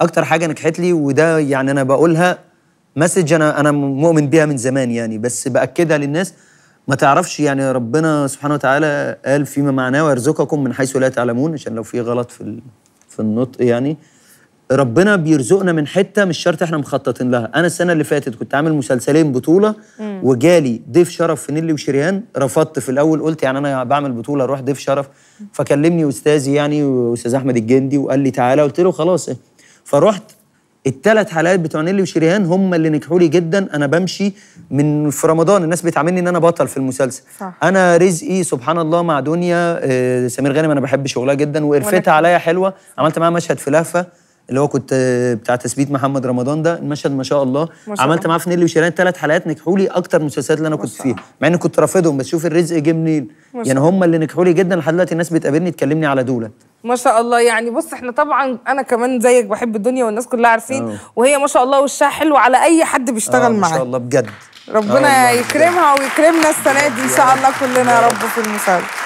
اكتر حاجه نجحت لي وده يعني انا بقولها مسج انا انا مؤمن بيها من زمان يعني بس باكدها للناس ما تعرفش يعني ربنا سبحانه وتعالى قال فيما معناه ويرزقكم من حيث لا تعلمون عشان لو في غلط في في النطق يعني ربنا بيرزقنا من حته مش شرط احنا مخططين لها انا السنه اللي فاتت كنت عامل مسلسلين بطوله وجالي ضيف شرف في نيلي وشريان رفضت في الاول قلت يعني انا بعمل بطوله اروح ضيف شرف فكلمني استاذي يعني استاذ احمد الجندي وقال لي تعالى قلت له خلاص فروحت الثلاث حلقات بتوع نيلي وشريهان هم اللي نجحوا لي جدا انا بمشي من في رمضان الناس بتعاملني ان انا بطل في المسلسل صح. انا رزقي سبحان الله مع دنيا آه، سمير غانم انا بحب شغلها جدا وقرفتها عليا حلوه عملت معاها مشهد في لهفه اللي هو كنت آه، بتاع تثبيت محمد رمضان ده المشهد ما شاء الله ما عملت معاه في نيلي وشيران ثلاث حلقات نجحوا لي اكتر المسلسلات اللي انا كنت فيها مع اني كنت رافضهم بس شوف الرزق جه منين يعني هم اللي نجحوا لي جدا لحد دلوقتي الناس بتقابلني تكلمني على دولت ما شاء الله يعني بص احنا طبعا انا كمان زيك بحب الدنيا والناس كلها عارفين أوه. وهي ما شاء الله وشها حلو على اي حد بيشتغل معاها ما شاء الله بجد ربنا آه، يكرمها ويكرمنا السنه دي ان شاء الله كلنا يا رب في المسابقه